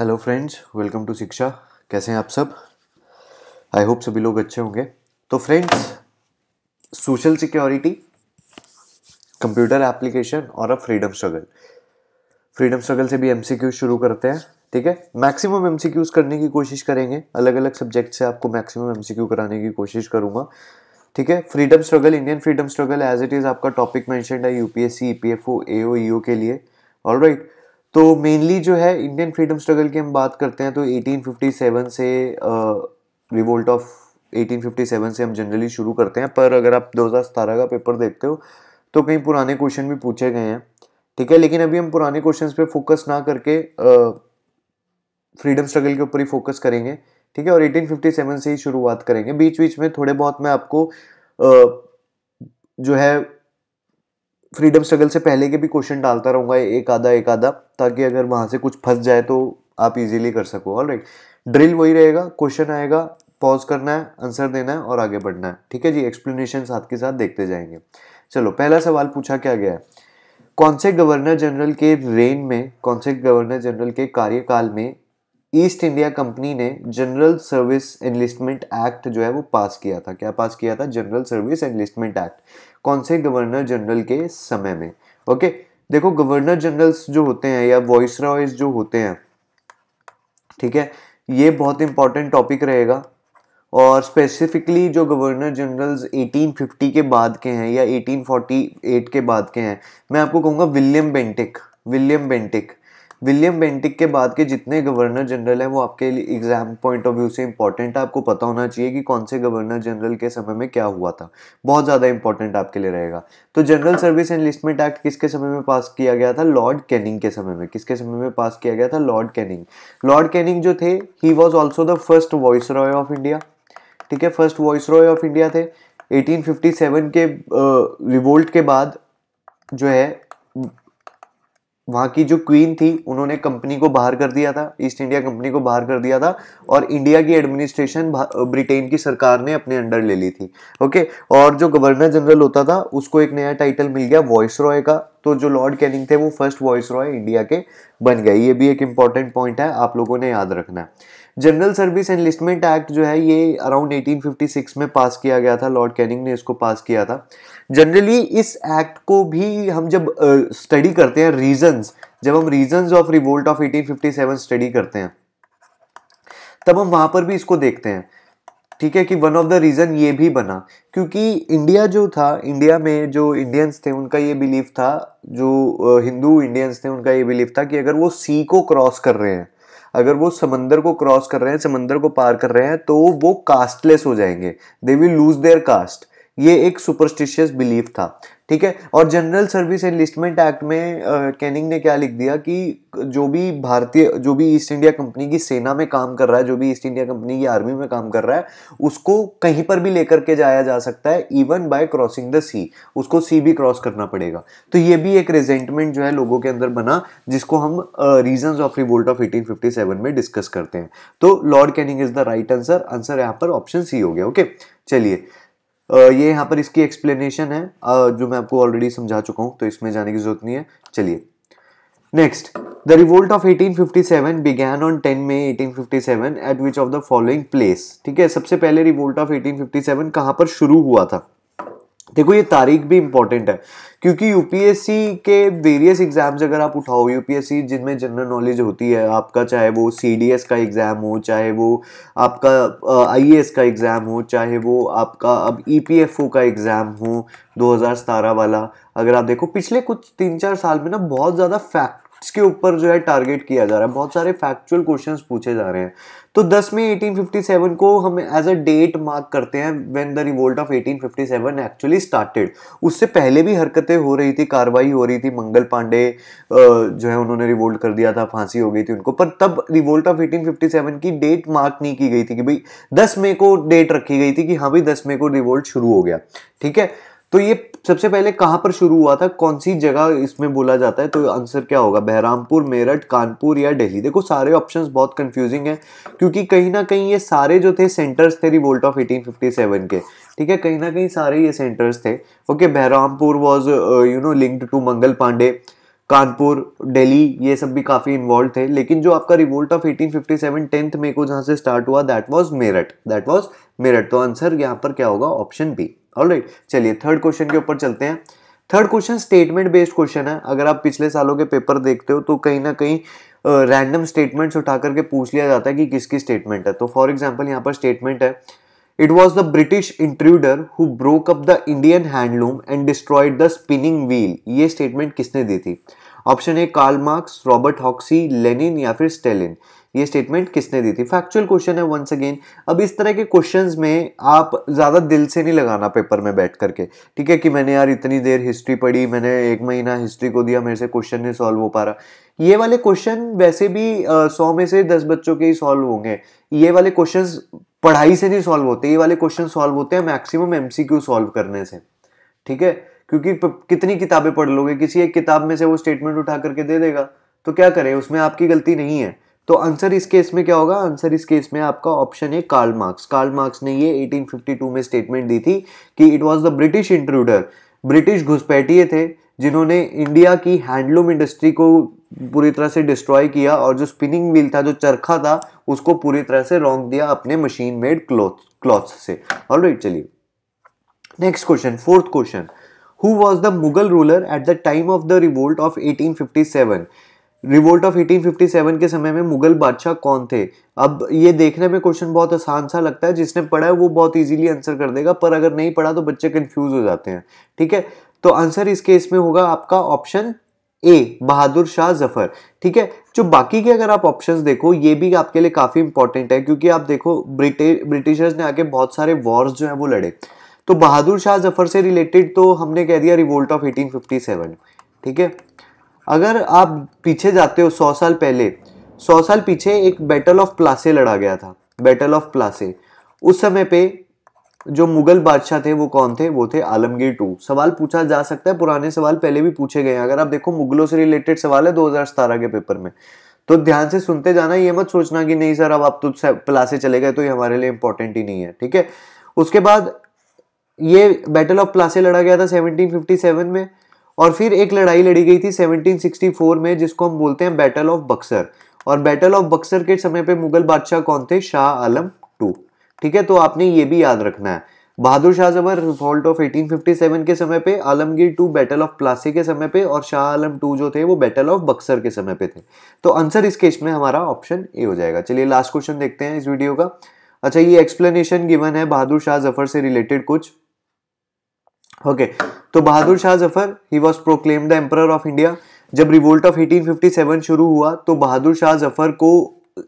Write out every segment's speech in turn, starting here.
Hello friends welcome to शिक्षा कैसे हैं आप सब आई होप सभी लोग अच्छे होंगे तो friends social security computer application और अब फ्रीडम स्ट्रगल फ्रीडम स्ट्रगल से भी एमसीक्यू शुरू करते हैं ठीक है मैक्सिमम एमसीक्यूज करने की कोशिश करेंगे अलग अलग सब्जेक्ट से आपको मैक्सिमम एमसीक्यू कराने की कोशिश करूंगा ठीक है freedom struggle Indian freedom struggle as it is आपका टॉपिक मैंशनड है यूपीएससी ईपीएफओ एओ ईओ के लिए ऑल राइट right. तो मेनली जो है इंडियन फ्रीडम स्ट्रगल की हम बात करते हैं तो 1857 से रिवोल्ट ऑफ 1857 से हम जनरली शुरू करते हैं पर अगर आप 2017 का पेपर देखते हो तो कई पुराने क्वेश्चन भी पूछे गए हैं ठीक है लेकिन अभी हम पुराने क्वेश्चंस पे फोकस ना करके फ्रीडम स्ट्रगल के ऊपर ही फोकस करेंगे ठीक है और 1857 से ही शुरुआत करेंगे बीच बीच में थोड़े बहुत मैं आपको आ, जो है फ्रीडम स्ट्रगल से पहले के भी क्वेश्चन डालता रहूँगा एक आधा एक आधा ताकि अगर वहाँ से कुछ फंस जाए तो आप इजीली कर सको ऑल राइट ड्रिल वही रहेगा क्वेश्चन आएगा पॉज करना है आंसर देना है और आगे बढ़ना है ठीक है जी एक्सप्लेनेशन साथ के साथ देखते जाएंगे चलो पहला सवाल पूछा क्या गया है कौन से गवर्नर जनरल के रेन में कौन से गवर्नर जनरल के कार्यकाल में ईस्ट इंडिया कंपनी ने जनरल सर्विस एनलिस्टमेंट एक्ट जो है वो पास किया था क्या पास किया था जनरल सर्विस एनलिस्टमेंट एक्ट कौन से गवर्नर जनरल के समय में ओके देखो गवर्नर जनरल्स जो होते हैं या वॉइस रॉयस जो होते हैं ठीक है ये बहुत इंपॉर्टेंट टॉपिक रहेगा और स्पेसिफिकली जो गवर्नर जनरल्स 1850 के बाद के हैं या 1848 के बाद के हैं मैं आपको कहूँगा William Bentinck William Bentinck William Bentinck के बाद के जितने गवर्नर जनरल हैं वो आपके लिए एग्जाम पॉइंट ऑफ व्यू से इंपॉर्टेंट है आपको पता होना चाहिए कि कौन से गवर्नर जनरल के समय में क्या हुआ था बहुत ज़्यादा इंपॉर्टेंट आपके लिए रहेगा तो जनरल सर्विस एनलिस्टमेंट एक्ट किसके समय में पास किया गया था लॉर्ड कैनिंग के समय में किसके समय में पास किया गया था लॉर्ड कैनिंग लॉर्ड कैनिंग जो थे ही was also the first viceroy of India ठीक है first viceroy of India थे 1857 के रिवोल्ट के बाद जो है वहाँ की जो क्वीन थी उन्होंने कंपनी को बाहर कर दिया था ईस्ट इंडिया कंपनी को बाहर कर दिया था और इंडिया की एडमिनिस्ट्रेशन ब्रिटेन की सरकार ने अपने अंडर ले ली थी ओके और जो गवर्नर जनरल होता था उसको एक नया टाइटल मिल गया वॉइस रॉय का तो जो लॉर्ड कैनिंग थे वो फर्स्ट वॉइस रॉय इंडिया के बन गए ये भी एक इंपॉर्टेंट पॉइंट है आप लोगों ने याद रखना है जनरल सर्विस एनलिस्टमेंट एक्ट जो है ये अराउंड 1856 में पास किया गया था लॉर्ड कैनिंग ने इसको पास किया था जनरली इस एक्ट को भी हम जब स्टडी uh, करते हैं रीजंस जब हम reasons of revolt of 1857 study करते हैं तब हम वहां पर भी इसको देखते हैं ठीक है कि वन ऑफ द रीज़न ये भी बना क्योंकि इंडिया जो था इंडिया में जो इंडियंस थे उनका ये बिलीफ था जो हिंदू इंडियंस थे उनका ये बिलीफ था कि अगर वो सी को क्रॉस कर रहे हैं अगर वो समंदर को क्रॉस कर रहे हैं समंदर को पार कर रहे हैं तो वो कास्टलेस हो जाएंगे they will lose their caste ये एक सुपरस्टिशियस बिलीफ था ठीक है और जनरल सर्विस एनलिस्टमेंट एक्ट में कैनिंग ने क्या लिख दिया कि जो भी भारतीय जो भी ईस्ट इंडिया कंपनी की सेना में काम कर रहा है जो भी ईस्ट इंडिया कंपनी की आर्मी में काम कर रहा है उसको कहीं पर भी लेकर के जाया जा सकता है even by crossing the sea उसको सी भी क्रॉस करना पड़ेगा तो ये भी एक रेजेंटमेंट जो है लोगों के अंदर बना जिसको हम reason of revolt of eighteen में डिस्कस करते हैं तो Lord Canning is the right answer answer यहाँ पर ऑप्शन सी हो गया ओके चलिए ये यहाँ पर इसकी एक्सप्लेनेशन है जो मैं आपको ऑलरेडी समझा चुका हूँ तो इसमें जाने की जरूरत नहीं है चलिए next the revolt of 1857 began on 10 May 1857 at which of the following place ठीक है सबसे पहले रिवोल्ट ऑफ 1857 कहाँ पर शुरू हुआ था देखो ये तारीख भी इम्पॉर्टेंट है क्योंकि यूपीएससी के वेरियस एग्ज़ाम्स अगर आप उठाओ यूपीएससी जिनमें जनरल नॉलेज होती है आपका चाहे वो सीडीएस का एग्ज़ाम हो चाहे वो आपका आईएएस का एग्ज़ाम हो चाहे वो आपका अब ईपीएफओ e का एग्ज़ाम हो दो वाला अगर आप देखो पिछले कुछ तीन चार साल में ना बहुत ज़्यादा फैक्ट इसके ऊपर जो है टारगेट किया जा रहा है बहुत सारे फैक्चुअल क्वेश्चन पूछे जा रहे हैं तो 10 में 1857 को हम एज अ डेट मार्क करते हैं when the revolt of 1857 actually started उससे पहले भी हरकतें हो रही थी कार्रवाई हो रही थी मंगल पांडे जो है उन्होंने रिवोल्ट कर दिया था फांसी हो गई थी उनको पर तब रिवोल्ट ऑफ 1857 की डेट मार्क नहीं की गई थी कि भाई 10 मई को डेट रखी गई थी कि हाँ भाई दस मई को रिवोल्ट शुरू हो गया ठीक है तो ये सबसे पहले कहाँ पर शुरू हुआ था कौन सी जगह इसमें बोला जाता है तो आंसर क्या होगा बहरामपुर मेरठ कानपुर या दिल्ली देखो सारे ऑप्शंस बहुत कंफ्यूजिंग हैं क्योंकि कहीं ना कहीं ये सारे जो थे सेंटर्स थे रिवोल्ट ऑफ 1857 के ठीक है कहीं ना कहीं सारे ये सेंटर्स थे okay Berhampur was you know linked to Mangal Pandey Kanpur Delhi ये सब भी काफ़ी इन्वॉल्व थे लेकिन जो आपका रिवोल्ट ऑफ 1857 टेंथ मे को जहाँ से स्टार्ट हुआ that was Meerut that was Meerut तो आंसर यहाँ पर क्या होगा ऑप्शन बी ऑलराइट चलिए थर्ड क्वेश्चन के ऊपर चलते हैं third question statement based question है अगर आप पिछले सालों के पेपर देखते हो तो कहीं ना कहीं रैंडम स्टेटमेंट्स उठा करके पूछ लिया जाता है कि किसकी स्टेटमेंट है तो फॉर एग्जाम्पल यहाँ पर स्टेटमेंट है it was the British intruder who broke up the Indian handloom and destroyed the spinning wheel ये स्टेटमेंट किसने दी थी option A Karl Marx Robert Hoxie Lenin या फिर स्टेलिन ये स्टेटमेंट किसने दी थी फैक्चुअल क्वेश्चन है वंस अगेन अब इस तरह के क्वेश्चन में आप ज़्यादा दिल से नहीं लगाना पेपर में बैठ करके ठीक है कि मैंने यार इतनी देर हिस्ट्री पढ़ी मैंने एक महीना हिस्ट्री को दिया मेरे से क्वेश्चन नहीं सॉल्व हो पा रहा ये वाले क्वेश्चन वैसे भी सौ में से दस बच्चों के ही सॉल्व होंगे ये वाले क्वेश्चन पढ़ाई से नहीं सॉल्व होते ये वाले क्वेश्चन सॉल्व होते हैं मैक्सिमम एमसीक्यू सॉल्व करने से ठीक है क्योंकि कितनी किताबें पढ़ लोगे किसी एक किताब में से वो स्टेटमेंट उठा करके दे देगा तो क्या करें उसमें आपकी गलती नहीं है तो आंसर इस केस में क्या होगा आंसर इस केस में आपका ऑप्शन है कार्ल मार्क्स कार्ल मार्क्स ने ये 1852 में स्टेटमेंट दी थी कि it was the British intruder British घुसपैठिए थे जिन्होंने इंडिया की हैंडलूम इंडस्ट्री को पूरी तरह से डिस्ट्रॉय किया और जो स्पिनिंग व्हील था जो चरखा था उसको पूरी तरह से रोंग दिया अपने मशीन मेड क्लॉथ क्लॉथ से ऑल राइट चलिए next question fourth question who was the Mughal ruler at the time of the revolt of eighteen revolt of 1857 के समय में मुगल बादशाह कौन थे अब ये देखने में क्वेश्चन बहुत आसान सा लगता है जिसने पढ़ा है वो बहुत इजीली आंसर कर देगा पर अगर नहीं पढ़ा तो बच्चे कंफ्यूज हो जाते हैं ठीक है तो आंसर इस केस में होगा आपका ऑप्शन ए बहादुर शाह जफर ठीक है जो बाकी के अगर आप ऑप्शन देखो ये भी आपके लिए काफ़ी इंपॉर्टेंट है क्योंकि आप देखो ब्रिटिश ब्रिटिशर्स ने आके बहुत सारे वॉर्स जो हैं वो लड़े तो बहादुर शाह जफर से रिलेटेड तो हमने कह दिया रिवोल्ट ऑफ 1857 ठीक है अगर आप पीछे जाते हो सौ साल पहले सौ साल पीछे एक बैटल ऑफ प्लासे लड़ा गया था बैटल ऑफ प्लासे उस समय पे जो मुगल बादशाह थे वो कौन थे वो थे आलमगीर टू सवाल पूछा जा सकता है पुराने सवाल पहले भी पूछे गए हैं अगर आप देखो मुगलों से रिलेटेड सवाल है दो के पेपर में तो ध्यान से सुनते जाना ये मत सोचना कि नहीं सर अब आप तो प्लासे चले गए तो ये हमारे लिए इंपॉर्टेंट ही नहीं है ठीक है उसके बाद ये बैटल ऑफ प्लासे लड़ा गया था 1757 में और फिर एक लड़ाई लड़ी गई थी 1764 में जिसको हम बोलते हैं बैटल ऑफ बक्सर और बैटल ऑफ बक्सर के समय पे मुगल बादशाह कौन थे शाह आलम टू ठीक है तो आपने ये भी याद रखना है बहादुर शाह जबर रिवॉल्ट ऑफ 1857 के समय पे Alamgir two battle of Plassey के समय पे और शाह आलम टू जो थे वो बैटल ऑफ बक्सर के समय पे थे तो आंसर इस केस में हमारा ऑप्शन ए हो जाएगा चलिए लास्ट क्वेश्चन देखते हैं इस वीडियो का अच्छा ये एक्सप्लेनेशन गिवन है बहादुर शाह जफर से रिलेटेड कुछ ओके तो बहादुर शाह जफर ही was proclaim the emperor of India जब रिवोल्ट ऑफ 1857 शुरू हुआ तो बहादुर शाह जफर को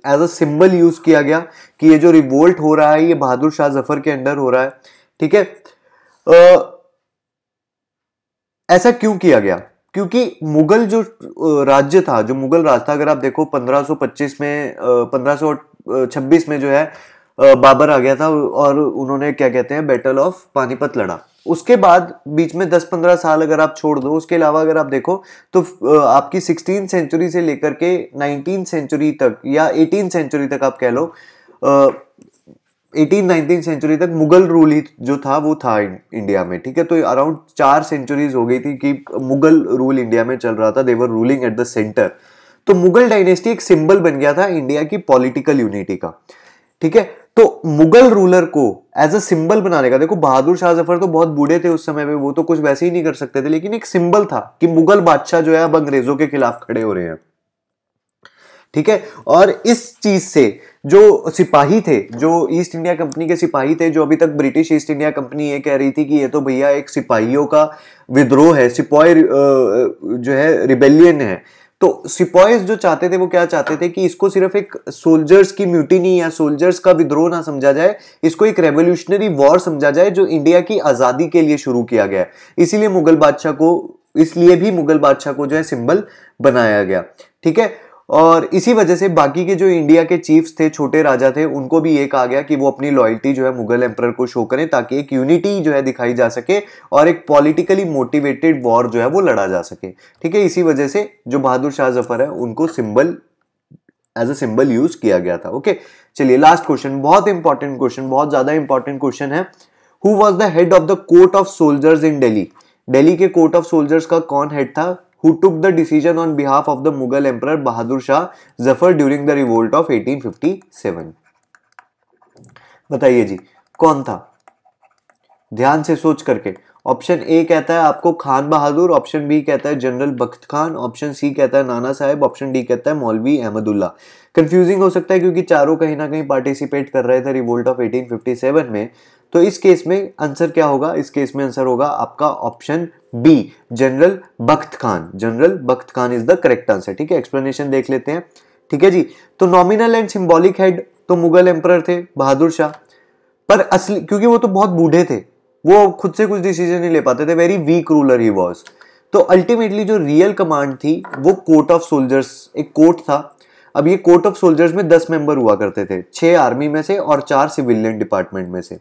एज अ सिंबल यूज किया गया कि ये जो रिवोल्ट हो रहा है ये बहादुर शाह जफर के अंडर हो रहा है ठीक है ऐसा क्यों किया गया क्योंकि मुगल जो राज्य था जो मुगल राज था अगर आप देखो 1525 में 1526 में जो है बाबर आ गया था और उन्होंने क्या कहते हैं बैटल ऑफ पानीपत लड़ा उसके बाद बीच में 10-15 साल अगर आप छोड़ दो उसके अलावा अगर आप देखो तो आपकी सिक्सटीन सेंचुरी से लेकर के नाइनटीन सेंचुरी तक या एटीन सेंचुरी तक आप कह लो एटीन नाइनटीन सेंचुरी तक मुगल रूल ही जो था वो था इंडिया में ठीक है तो अराउंड चार सेंचुरीज हो गई थी कि मुगल रूल इंडिया में चल रहा था they were ruling at the centre तो मुगल डायनेस्टी एक सिंबल बन गया था इंडिया की पॉलिटिकल यूनिटी का ठीक है तो मुगल रूलर को एज अ सिंबल बनाने का देखो बहादुर शाह जफर तो बहुत बूढ़े थे उस समय में वो तो कुछ वैसे ही नहीं कर सकते थे लेकिन एक सिंबल था कि मुगल बादशाह जो है अब अंग्रेजों के खिलाफ खड़े हो रहे हैं ठीक है और इस चीज से जो सिपाही थे जो ईस्ट इंडिया कंपनी के सिपाही थे जो अभी तक ब्रिटिश ईस्ट इंडिया कंपनी ये कह रही थी कि ये तो भैया एक सिपाहियों का विद्रोह है सिपाही जो है रिबेलियन है तो सिपॉयज जो चाहते थे वो क्या चाहते थे कि इसको सिर्फ एक सोल्जर्स की म्यूटी नहीं या सोल्जर्स का विद्रोह ना समझा जाए इसको एक रेवोल्यूशनरी वॉर समझा जाए जो इंडिया की आज़ादी के लिए शुरू किया गया है इसीलिए मुगल बादशाह को इसलिए भी मुगल बादशाह को जो है सिंबल बनाया गया ठीक है और इसी वजह से बाकी के जो इंडिया के चीफ्स थे छोटे राजा थे उनको भी एक आ गया कि वो अपनी लॉयल्टी जो है मुगल एम्पर को शो करें ताकि एक यूनिटी जो है दिखाई जा सके और एक पॉलिटिकली मोटिवेटेड वॉर जो है वो लड़ा जा सके ठीक है इसी वजह से जो बहादुर शाह जफर है उनको symbol as a symbol use किया गया था ओके चलिए लास्ट क्वेश्चन बहुत इंपॉर्टेंट क्वेश्चन बहुत ज्यादा इंपॉर्टेंट क्वेश्चन है who was the head of the court of soldiers in Delhi Delhi के कोर्ट ऑफ सोल्जर्स का कौन हेड था who took the decision on behalf of the Mughal Emperor Bahadur Shah Zafar during the revolt of 1857. बताइए जी कौन था ध्यान से सोच करके ऑप्शन ए कहता है आपको खान बहादुर ऑप्शन बी कहता है general Bakht Khan option C कहता है नाना साहेब ऑप्शन डी कहता है मौलवी अहमदुल्ला कंफ्यूजिंग हो सकता है क्योंकि चारों कहीं ना कहीं पार्टिसिपेट कर रहे थे रिवोल्ट ऑफ 1857 में तो इस केस में आंसर क्या होगा इस केस में आंसर होगा आपका option B general Bakht Khan general Bakht Khan is the correct answer ठीक है एक्सप्लेनेशन देख लेते हैं ठीक है जी तो नॉमिनल एंड सिंबॉलिक हेड तो मुगल एम्पर थे बहादुर शाह पर असली क्योंकि वो तो बहुत बूढ़े थे वो खुद से कुछ डिसीजन नहीं ले पाते थे very weak ruler he was तो अल्टीमेटली जो रियल कमांड थी वो कोर्ट ऑफ सोल्जर्स एक कोर्ट था अब ये कोर्ट ऑफ सोल्जर्स में दस मेंबर हुआ करते थे छह आर्मी में से और चार सिविलियन डिपार्टमेंट में से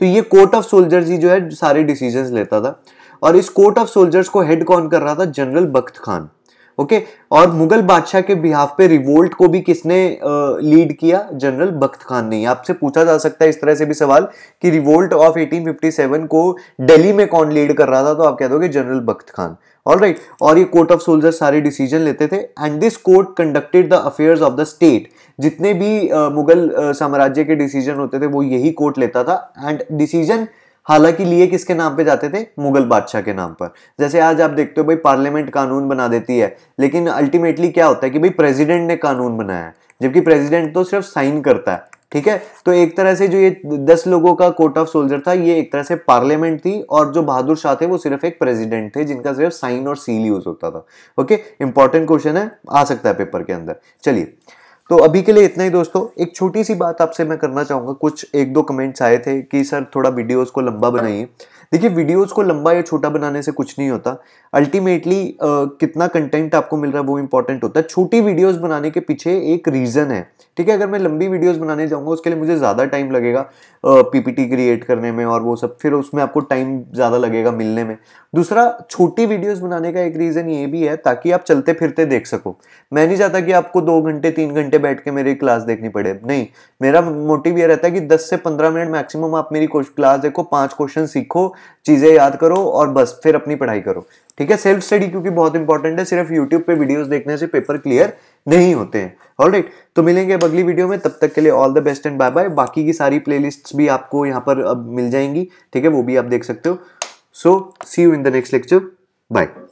तो ये कोर्ट ऑफ सोल्जर्स ही जो है सारे डिसीजंस लेता था और इस कोर्ट ऑफ सोल्जर्स को हेड कौन कर रहा था जनरल बख्त खान ओके और मुगल बादशाह के बिहाफ पे रिवोल्ट को भी किसने लीड किया जनरल बख्त खान ने आपसे पूछा जा सकता है इस तरह से भी सवाल कि रिवोल्ट ऑफ 1857 को दिल्ली में कौन लीड कर रहा था तो आप कह दोगे general Bakht Khan all right right. और ये कोर्ट ऑफ सोल्जर सारे डिसीजन लेते थे and this court conducted the affairs of the state जितने भी मुगल साम्राज्य के डिसीजन होते थे वो यही कोर्ट लेता था एंड डिसीजन हालांकि लिए किसके नाम पे जाते थे मुगल बादशाह के नाम पर जैसे आज आप देखते हो भाई पार्लियामेंट कानून बना देती है लेकिन अल्टीमेटली क्या होता है कि भाई प्रेसिडेंट ने कानून बनाया है जबकि प्रेसिडेंट तो सिर्फ साइन करता है ठीक है तो एक तरह से जो ये दस लोगों का कोर्ट ऑफ सोल्जर था ये एक तरह से पार्लियामेंट थी और जो बहादुर शाह थे वो सिर्फ एक प्रेसिडेंट थे जिनका सिर्फ साइन और सील यूज होता था ओके इंपॉर्टेंट क्वेश्चन है आ सकता है पेपर के अंदर चलिए तो अभी के लिए इतना ही दोस्तों एक छोटी सी बात आपसे मैं करना चाहूँगा कुछ एक दो कमेंट्स आए थे कि सर थोड़ा वीडियोस को लंबा बनाइए देखिए वीडियोस को लंबा या छोटा बनाने से कुछ नहीं होता अल्टीमेटली uh, कितना कंटेंट आपको मिल रहा है वो इंपॉर्टेंट होता है छोटी वीडियोस बनाने के पीछे एक रीज़न है ठीक है अगर मैं लंबी वीडियोस बनाने जाऊँगा उसके लिए मुझे ज़्यादा टाइम लगेगा पीपीटी क्रिएट करने में और वो सब फिर उसमें आपको टाइम ज़्यादा लगेगा मिलने में दूसरा छोटी वीडियोस बनाने का एक रीज़न ये भी है ताकि आप चलते फिरते देख सको मैं नहीं चाहता कि आपको दो घंटे तीन घंटे बैठ के मेरी क्लास देखनी पड़े नहीं मेरा मोटिव यह रहता है कि दस से पंद्रह मिनट मैक्सिमम आप मेरी क्लास देखो पाँच क्वेश्चन सीखो चीज़ें याद करो और बस फिर अपनी पढ़ाई करो ठीक है सेल्फ स्टडी क्योंकि बहुत इंपॉर्टेंट है सिर्फ यूट्यूब पे वीडियोस देखने से पेपर क्लियर नहीं होते हैं ऑल right, तो मिलेंगे अब अगली वीडियो में तब तक के लिए all the best and bye bye बाकी की सारी प्ले भी आपको यहाँ पर अब मिल जाएंगी ठीक है वो भी आप देख सकते हो so see you in the next lecture bye